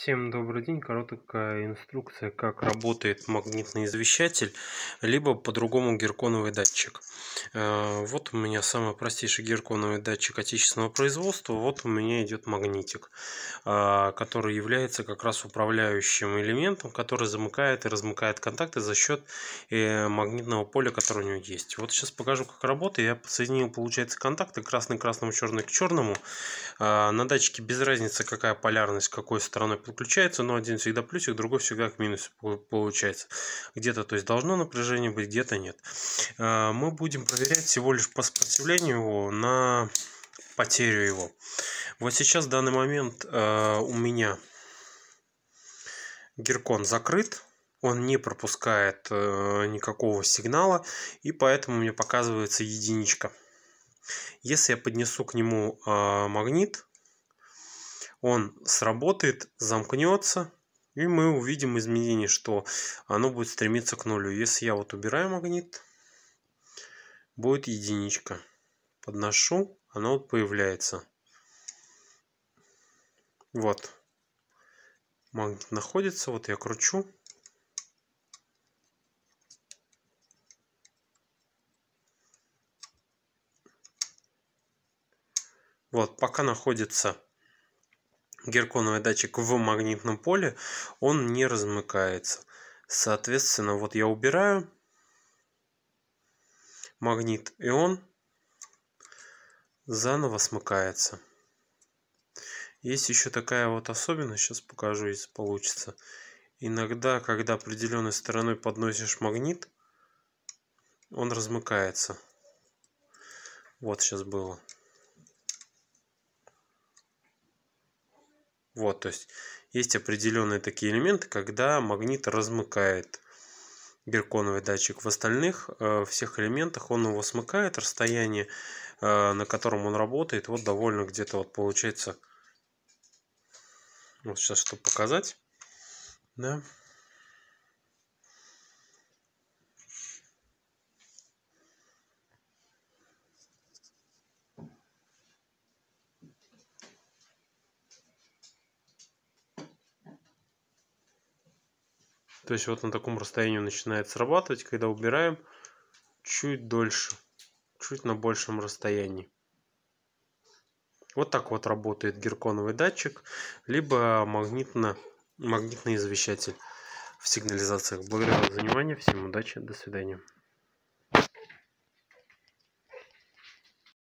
Всем добрый день. Короткая инструкция, как работает магнитный извещатель, либо по-другому герконовый датчик. Э, вот у меня самый простейший герконовый датчик отечественного производства. Вот у меня идет магнитик, э, который является как раз управляющим элементом, который замыкает и размыкает контакты за счет э, магнитного поля, которое у него есть. Вот сейчас покажу, как работает. Я подсоединил, получается, контакты красный к красному, черный к черному. А, на датчике без разницы, какая полярность какой стороной подключается, но один всегда плюсик, другой всегда к минусу получается. Где-то то есть должно напряжение быть, где-то нет. А, мы будем проверять всего лишь по сопротивлению его на потерю его. Вот сейчас в данный момент а, у меня геркон закрыт, он не пропускает э, никакого сигнала, и поэтому мне показывается единичка. Если я поднесу к нему а, магнит, он сработает, замкнется, и мы увидим изменение, что оно будет стремиться к нулю. Если я вот убираю магнит, будет единичка. Подношу, оно вот появляется. Вот. Магнит находится, вот я кручу. Вот, пока находится герконовый датчик в магнитном поле, он не размыкается. Соответственно, вот я убираю магнит, и он заново смыкается. Есть еще такая вот особенность, сейчас покажу, если получится. Иногда, когда определенной стороной подносишь магнит, он размыкается. Вот сейчас было. Вот, то есть есть определенные такие элементы, когда магнит размыкает герконовый датчик. В остальных э, всех элементах он его смыкает, расстояние, э, на котором он работает, вот довольно где-то вот получается. Вот сейчас, чтобы показать, да, То есть вот на таком расстоянии начинает срабатывать, когда убираем чуть дольше, чуть на большем расстоянии. Вот так вот работает герконовый датчик, либо магнитно, магнитный извещатель в сигнализациях. Благодарю за внимание, всем удачи, до свидания.